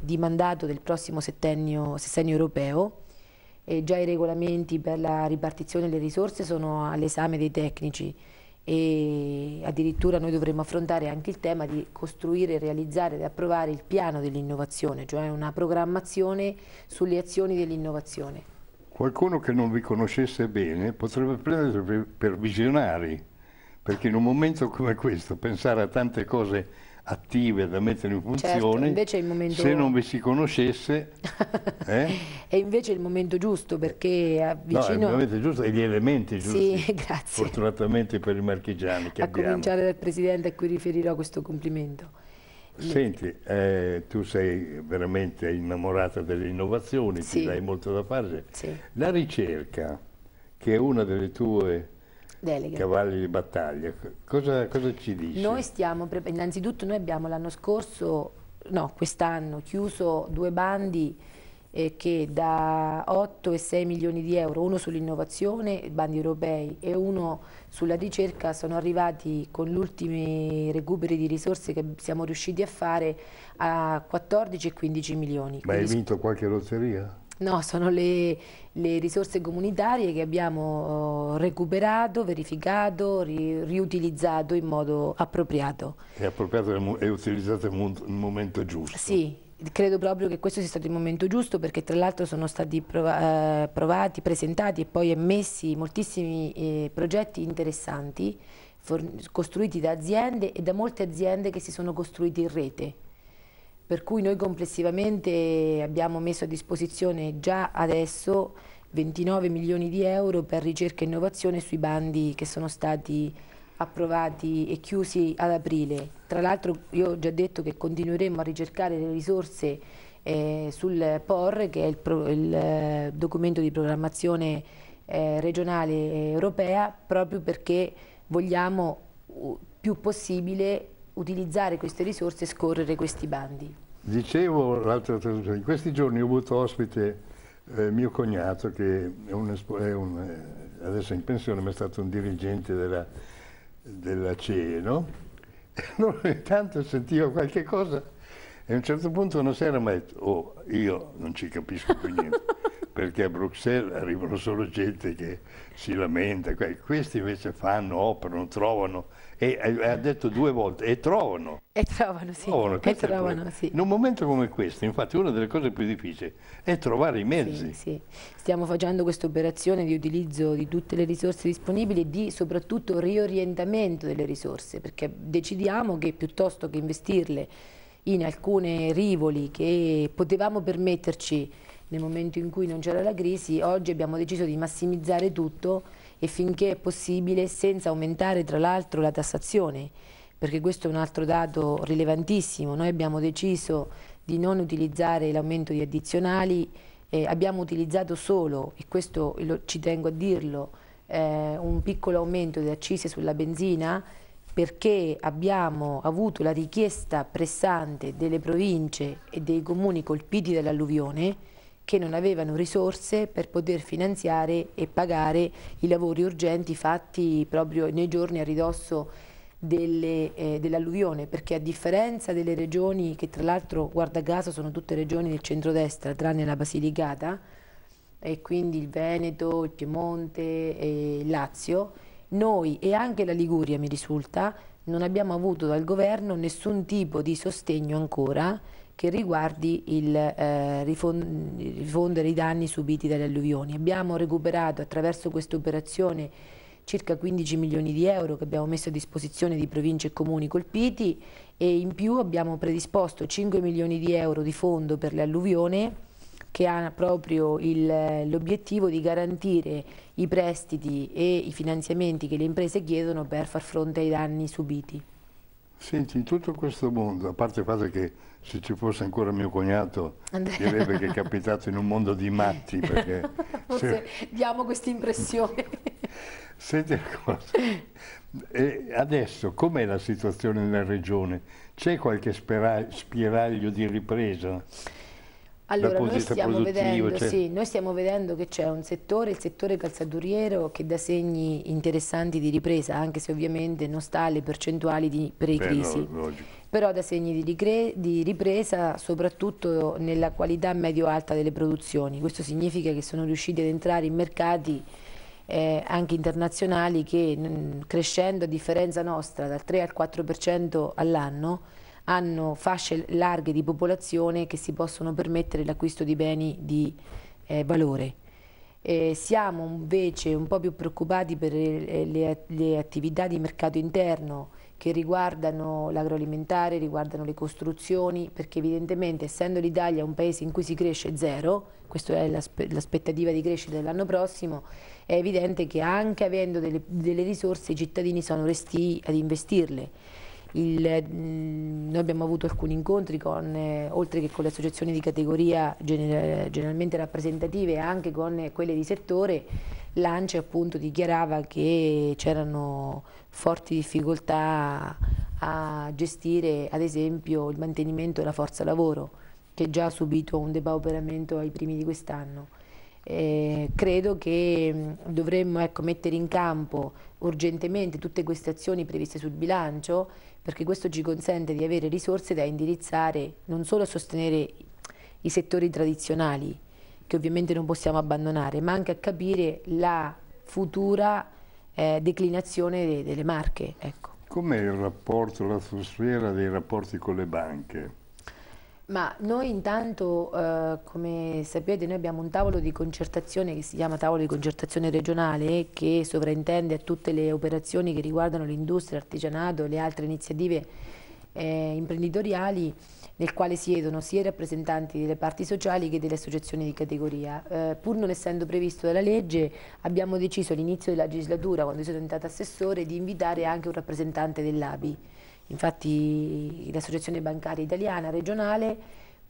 di mandato del prossimo settennio, settennio europeo e già i regolamenti per la ripartizione delle risorse sono all'esame dei tecnici e addirittura noi dovremo affrontare anche il tema di costruire, realizzare ed approvare il piano dell'innovazione, cioè una programmazione sulle azioni dell'innovazione. Qualcuno che non vi conoscesse bene potrebbe prendere per visionari, perché in un momento come questo pensare a tante cose attive da mettere in certo, funzione certo, momento... se non vi si conoscesse eh? e invece il momento giusto perché eh, avvicino no, è il momento giusto e gli elementi giusti sì, grazie. fortunatamente per i marchigiani che a abbiamo. cominciare dal Presidente a cui riferirò questo complimento Senti, eh, tu sei veramente innamorata delle innovazioni, sì. ti dai molto da fare. Sì. La ricerca, che è una delle tue Delega. cavalli di battaglia. Cosa, cosa ci dice? Noi stiamo, innanzitutto noi abbiamo l'anno scorso, no quest'anno, chiuso due bandi eh, che da 8 e 6 milioni di euro, uno sull'innovazione, bandi europei, e uno sulla ricerca, sono arrivati con gli ultimi recuperi di risorse che siamo riusciti a fare a 14 e 15 milioni. Ma hai vinto qualche lotteria? No, sono le, le risorse comunitarie che abbiamo oh, recuperato, verificato, ri, riutilizzato in modo appropriato. E appropriato e utilizzato nel momento giusto. Sì, credo proprio che questo sia stato il momento giusto perché tra l'altro sono stati prova eh, provati, presentati e poi emessi moltissimi eh, progetti interessanti costruiti da aziende e da molte aziende che si sono costruite in rete per cui noi complessivamente abbiamo messo a disposizione già adesso 29 milioni di euro per ricerca e innovazione sui bandi che sono stati approvati e chiusi ad aprile. Tra l'altro io ho già detto che continueremo a ricercare le risorse eh, sul POR che è il, pro, il eh, documento di programmazione eh, regionale europea proprio perché vogliamo più possibile utilizzare queste risorse e scorrere questi bandi. Dicevo l'altra traduzione, in questi giorni ho avuto ospite eh, mio cognato che è un, è un, eh, adesso è in pensione ma è stato un dirigente della, della CE, no? E allora ogni tanto qualche cosa e a un certo punto una sera mi ha detto oh io non ci capisco più niente perché a Bruxelles arrivano solo gente che si lamenta, questi invece fanno, operano, trovano e, e ha detto due volte e trovano. E trovano, sì. Trovano, e trovano, sì. In un momento come questo, infatti, una delle cose più difficili è trovare i mezzi. Sì, sì. Stiamo facendo questa operazione di utilizzo di tutte le risorse disponibili e di soprattutto riorientamento delle risorse, perché decidiamo che piuttosto che investirle in alcune rivoli che potevamo permetterci nel momento in cui non c'era la crisi, oggi abbiamo deciso di massimizzare tutto e finché è possibile senza aumentare tra l'altro la tassazione, perché questo è un altro dato rilevantissimo. Noi abbiamo deciso di non utilizzare l'aumento di addizionali, eh, abbiamo utilizzato solo, e questo lo, ci tengo a dirlo, eh, un piccolo aumento di accise sulla benzina perché abbiamo avuto la richiesta pressante delle province e dei comuni colpiti dall'alluvione che non avevano risorse per poter finanziare e pagare i lavori urgenti fatti proprio nei giorni a ridosso eh, dell'alluvione, perché a differenza delle regioni che tra l'altro, guarda caso, sono tutte regioni del centro-destra, tranne la Basilicata, e quindi il Veneto, il Piemonte e il Lazio, noi e anche la Liguria mi risulta non abbiamo avuto dal governo nessun tipo di sostegno ancora che riguardi il eh, rifondere i danni subiti dalle alluvioni. Abbiamo recuperato attraverso questa operazione circa 15 milioni di euro che abbiamo messo a disposizione di province e comuni colpiti e in più abbiamo predisposto 5 milioni di euro di fondo per l'alluvione che ha proprio l'obiettivo di garantire i prestiti e i finanziamenti che le imprese chiedono per far fronte ai danni subiti. Senti, in tutto questo mondo, a parte il fatto che se ci fosse ancora mio cognato direbbe che è capitato in un mondo di matti, perché... Forse se... diamo questa impressione. Senti una cosa, e adesso com'è la situazione nella regione? C'è qualche spiraglio di ripresa? Allora, noi stiamo, vedendo, cioè... sì, noi stiamo, vedendo, che c'è un settore, il settore calzaturiero, che dà segni interessanti di ripresa, anche se ovviamente non sta alle percentuali di pre-crisi. No, però dà segni di, di ripresa soprattutto nella qualità medio-alta delle produzioni. Questo significa che sono riusciti ad entrare in mercati eh, anche internazionali che mh, crescendo a differenza nostra dal 3 al 4% all'anno hanno fasce larghe di popolazione che si possono permettere l'acquisto di beni di eh, valore. Eh, siamo invece un po' più preoccupati per eh, le, le, le attività di mercato interno che riguardano l'agroalimentare, riguardano le costruzioni, perché evidentemente essendo l'Italia un paese in cui si cresce zero, questa è l'aspettativa di crescita dell'anno prossimo, è evidente che anche avendo delle, delle risorse i cittadini sono resti ad investirle. Il, mm, noi abbiamo avuto alcuni incontri con, eh, oltre che con le associazioni di categoria generalmente rappresentative, anche con quelle di settore. L'ANCE appunto dichiarava che c'erano forti difficoltà a gestire ad esempio il mantenimento della forza lavoro che già ha subito un depauperamento ai primi di quest'anno eh, credo che mm, dovremmo ecco, mettere in campo urgentemente tutte queste azioni previste sul bilancio perché questo ci consente di avere risorse da indirizzare non solo a sostenere i settori tradizionali che ovviamente non possiamo abbandonare ma anche a capire la futura eh, declinazione de delle marche. Ecco. Com'è il rapporto, l'atmosfera dei rapporti con le banche? Ma noi intanto, eh, come sapete, noi abbiamo un tavolo di concertazione che si chiama tavolo di concertazione regionale che sovraintende a tutte le operazioni che riguardano l'industria, l'artigianato e le altre iniziative eh, imprenditoriali nel quale siedono sia i rappresentanti delle parti sociali che delle associazioni di categoria. Eh, pur non essendo previsto dalla legge abbiamo deciso all'inizio della legislatura, quando sono diventata assessore, di invitare anche un rappresentante dell'ABI Infatti l'Associazione Bancaria Italiana regionale,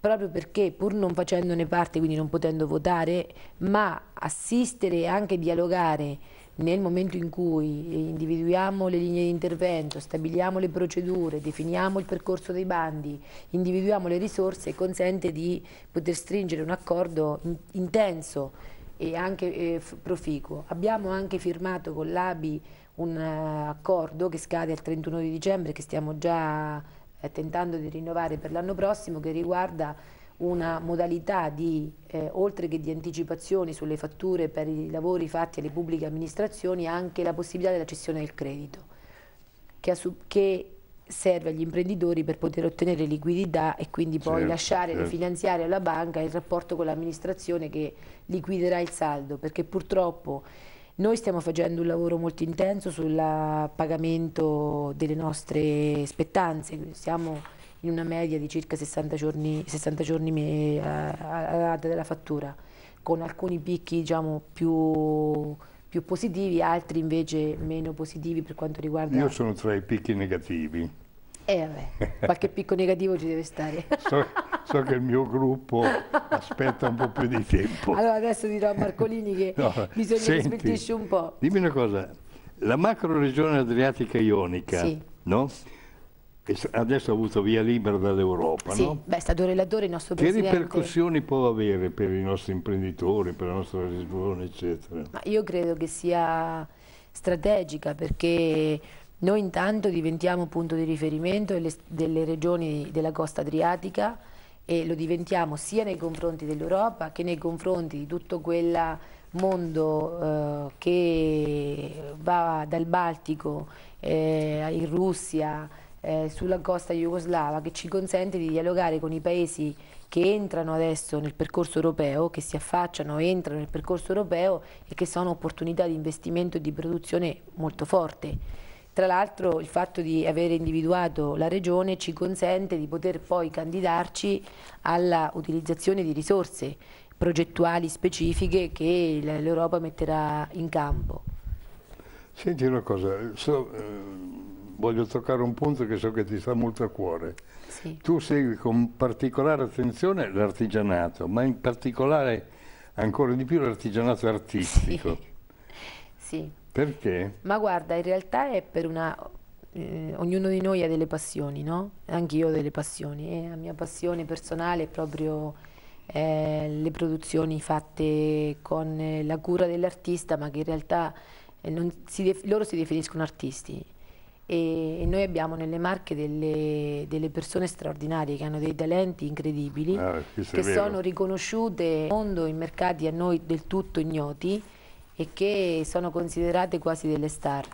proprio perché pur non facendone parte, quindi non potendo votare, ma assistere e anche dialogare nel momento in cui individuiamo le linee di intervento, stabiliamo le procedure, definiamo il percorso dei bandi, individuiamo le risorse, consente di poter stringere un accordo intenso e anche eh, proficuo. Abbiamo anche firmato con l'ABI un uh, accordo che scade il 31 di dicembre che stiamo già eh, tentando di rinnovare per l'anno prossimo che riguarda una modalità di, eh, oltre che di anticipazioni sulle fatture per i lavori fatti alle pubbliche amministrazioni, anche la possibilità della cessione del credito, che, che serve agli imprenditori per poter ottenere liquidità e quindi poi certo, lasciare certo. finanziare alla banca il rapporto con l'amministrazione che liquiderà il saldo, perché purtroppo noi stiamo facendo un lavoro molto intenso sul pagamento delle nostre spettanze, siamo in una media di circa 60 giorni, 60 giorni alla data della fattura, con alcuni picchi diciamo, più più positivi, altri invece meno positivi per quanto riguarda... Io sono tra i picchi negativi. Eh vabbè, qualche picco negativo ci deve stare. So, so, che il mio gruppo aspetta un po' più di tempo. Allora adesso dirò a Marcolini che no, bisogna senti, smentisce un po'. Dimmi una cosa, la macro regione adriatica ionica, sì. no? adesso ha avuto via libera dall'Europa. Sì, no? beh, stato relatore il nostro che presidente. Che ripercussioni può avere per i nostri imprenditori, per la nostra regione, eccetera? Ma io credo che sia strategica perché noi intanto diventiamo punto di riferimento delle, delle regioni della costa adriatica e lo diventiamo sia nei confronti dell'Europa che nei confronti di tutto quel mondo eh, che va dal Baltico eh, in Russia, eh, sulla costa jugoslava che ci consente di dialogare con i paesi che entrano adesso nel percorso europeo, che si affacciano, entrano nel percorso europeo e che sono opportunità di investimento e di produzione molto forte. Tra l'altro il fatto di avere individuato la regione ci consente di poter poi candidarci alla utilizzazione di risorse progettuali specifiche che l'Europa metterà in campo. Senti una cosa, so, eh voglio toccare un punto che so che ti sta molto a cuore. Sì. Tu segui con particolare attenzione l'artigianato, ma in particolare ancora di più l'artigianato artistico. Sì. sì. Perché? Ma guarda, in realtà è per una... Eh, ognuno di noi ha delle passioni, no? Anch'io ho delle passioni e la mia passione personale è proprio eh, le produzioni fatte con eh, la cura dell'artista, ma che in realtà eh, si loro si definiscono artisti e noi abbiamo nelle Marche delle, delle, persone straordinarie che hanno dei talenti incredibili ah, che sono riconosciute nel mondo in mercati a noi del tutto ignoti e che sono considerate quasi delle star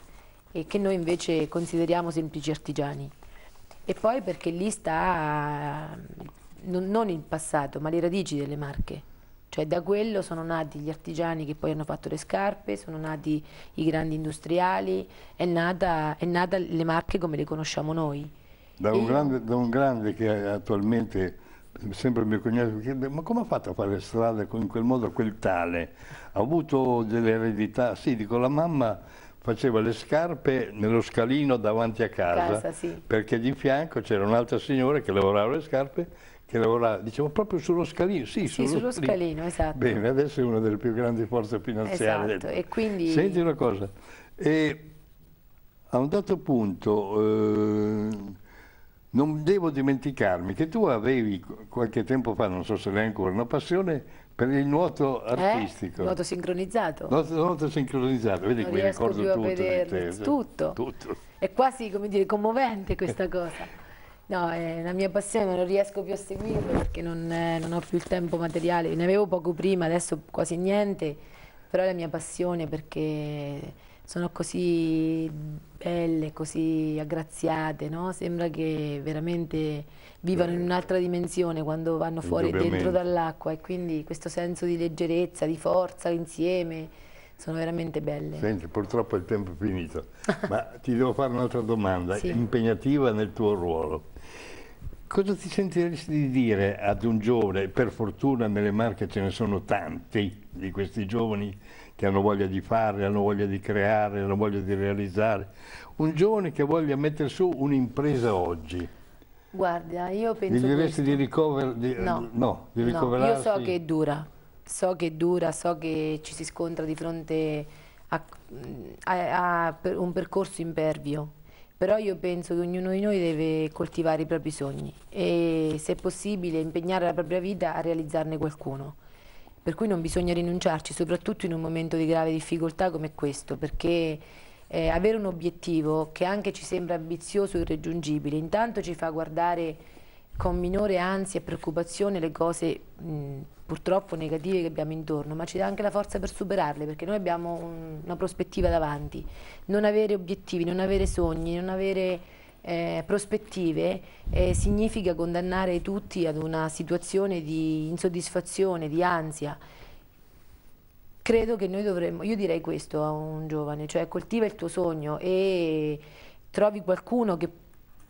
e che noi invece consideriamo semplici artigiani e poi perché lì sta non il passato ma le radici delle Marche cioè da quello sono nati gli artigiani che poi hanno fatto le scarpe, sono nati i grandi industriali, è nata, è nata le marche come le conosciamo noi. Da un, grande, da un grande, che attualmente, sempre mio cognato, chiede, ma come ha fatto a fare le strade in quel modo quel tale? Ha avuto delle eredità? Sì, dico, la mamma faceva le scarpe nello scalino davanti a casa, casa sì. perché di fianco c'era un'altra signora che lavorava le scarpe che lavora, diciamo, proprio sullo scalino. Sì, sì sullo, sullo scalino, esatto. Bene, adesso è una delle più grandi forze finanziarie. Esatto, e quindi... Senti una cosa, e a un dato punto... Eh, non devo dimenticarmi che tu avevi qualche tempo fa, non so se l'hai ancora, una passione per il nuoto eh? artistico. Eh? Nuoto sincronizzato. Nuoto, nuoto sincronizzato, vedi non qui ricordo più tutto. Vederlo, eh, tutto. tutto. È quasi, come dire, commovente questa cosa. No, è la mia passione, non riesco più a seguirlo perché non, eh, non ho più il tempo materiale. Ne avevo poco prima, adesso quasi niente, però è la mia passione perché sono così belle, così aggraziate, no? sembra che veramente vivano in un'altra dimensione quando vanno fuori e dentro dall'acqua e quindi questo senso di leggerezza, di forza insieme, sono veramente belle. Senti, purtroppo il tempo è finito, ma ti devo fare un'altra domanda, sì. impegnativa nel tuo ruolo cosa ti sentiresti di dire ad un giovane, per fortuna nelle Marche ce ne sono tanti di questi giovani che hanno voglia di fare, hanno voglia di creare, hanno voglia di realizzare, un giovane che voglia mettere su un'impresa oggi? Guarda, io penso... Gli diresti questo... di, ricover... di... No. No, di ricoverarsi? No, io so che è dura, so che è dura, so che ci si scontra di fronte a, a, a un percorso impervio però io penso che ognuno di noi deve coltivare i propri sogni e se possibile impegnare la propria vita a realizzarne qualcuno. Per cui non bisogna rinunciarci, soprattutto in un momento di grave difficoltà come questo, perché eh, avere un obiettivo che anche ci sembra ambizioso e irraggiungibile, intanto ci fa guardare con minore ansia e preoccupazione le cose mh, purtroppo negative che abbiamo intorno, ma ci dà anche la forza per superarle, perché noi abbiamo un, una prospettiva davanti. Non avere obiettivi, non avere sogni, non avere eh, prospettive eh, significa condannare tutti ad una situazione di insoddisfazione, di ansia. Credo che noi dovremmo, io direi questo a un giovane, cioè coltiva il tuo sogno e trovi qualcuno che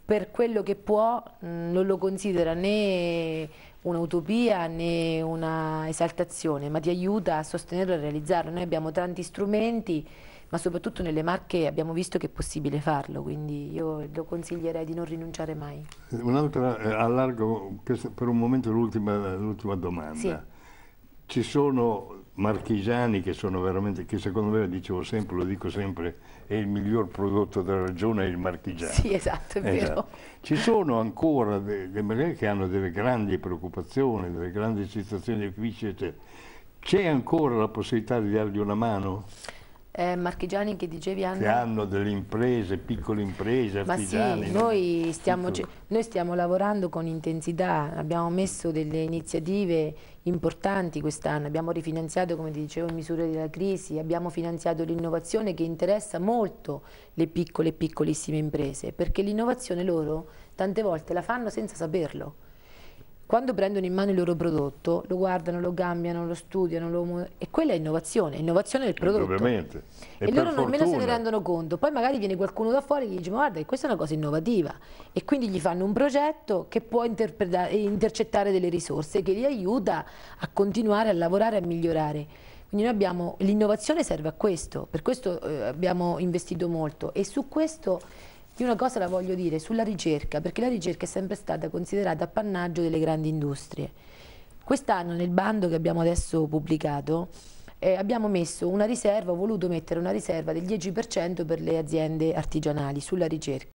per quello che può mm, non lo considera né un'utopia né una esaltazione, ma ti aiuta a sostenerlo e a realizzarlo. Noi abbiamo tanti strumenti, ma soprattutto nelle marche abbiamo visto che è possibile farlo, quindi io lo consiglierei di non rinunciare mai. Un'altra, eh, allargo per un momento l'ultima domanda. Sì. Ci sono marchigiani che sono veramente, che secondo me, dicevo sempre, lo dico sempre, è il miglior prodotto della regione, è il marchigiano. Sì, esatto, è eh, vero. Esatto. Ci sono ancora dei de, che hanno delle grandi preoccupazioni, delle grandi situazioni difficili, eccetera. C'è ancora la possibilità di dargli una mano? eh, marchigiani che dicevi hanno... Che hanno delle imprese, piccole imprese, artigiane. Ma sì, noi stiamo, noi stiamo lavorando con intensità, abbiamo messo delle iniziative importanti quest'anno, abbiamo rifinanziato come ti dicevo in misure della crisi, abbiamo finanziato l'innovazione che interessa molto le piccole e piccolissime imprese perché l'innovazione loro tante volte la fanno senza saperlo quando prendono in mano il loro prodotto, lo guardano, lo cambiano, lo studiano, lo... e quella è innovazione, è innovazione del prodotto. Ovviamente. E, e loro fortuna... nemmeno se ne rendono conto. Poi magari viene qualcuno da fuori e gli dice ma guarda questa è una cosa innovativa e quindi gli fanno un progetto che può eh, intercettare delle risorse, che li aiuta a continuare a lavorare, a migliorare. Quindi noi abbiamo, l'innovazione serve a questo, per questo eh, abbiamo investito molto e su questo io una cosa la voglio dire sulla ricerca, perché la ricerca è sempre stata considerata appannaggio delle grandi industrie. Quest'anno nel bando che abbiamo adesso pubblicato eh, abbiamo messo una riserva, ho voluto mettere una riserva del 10% per le aziende artigianali sulla ricerca.